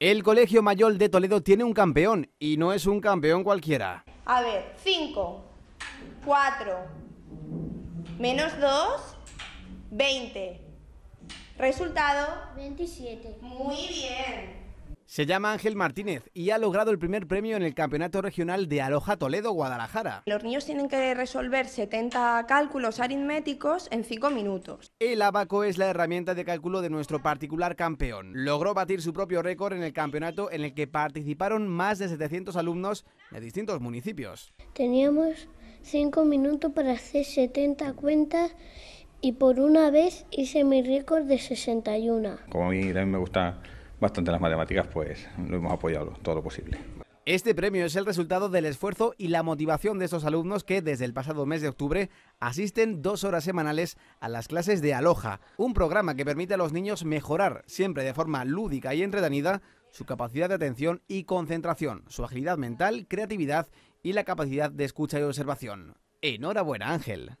El Colegio Mayor de Toledo tiene un campeón y no es un campeón cualquiera. A ver, 5, 4, menos 2, 20. Resultado. 27. Muy bien. Se llama Ángel Martínez y ha logrado el primer premio en el Campeonato Regional de Aloja Toledo Guadalajara. Los niños tienen que resolver 70 cálculos aritméticos en 5 minutos. El abaco es la herramienta de cálculo de nuestro particular campeón. Logró batir su propio récord en el campeonato en el que participaron más de 700 alumnos de distintos municipios. Teníamos 5 minutos para hacer 70 cuentas y por una vez hice mi récord de 61. Como a mí también me gusta bastante en las matemáticas, pues lo hemos apoyado todo lo posible. Este premio es el resultado del esfuerzo y la motivación de estos alumnos que desde el pasado mes de octubre asisten dos horas semanales a las clases de aloja, un programa que permite a los niños mejorar, siempre de forma lúdica y entretenida, su capacidad de atención y concentración, su agilidad mental, creatividad y la capacidad de escucha y observación. Enhorabuena Ángel.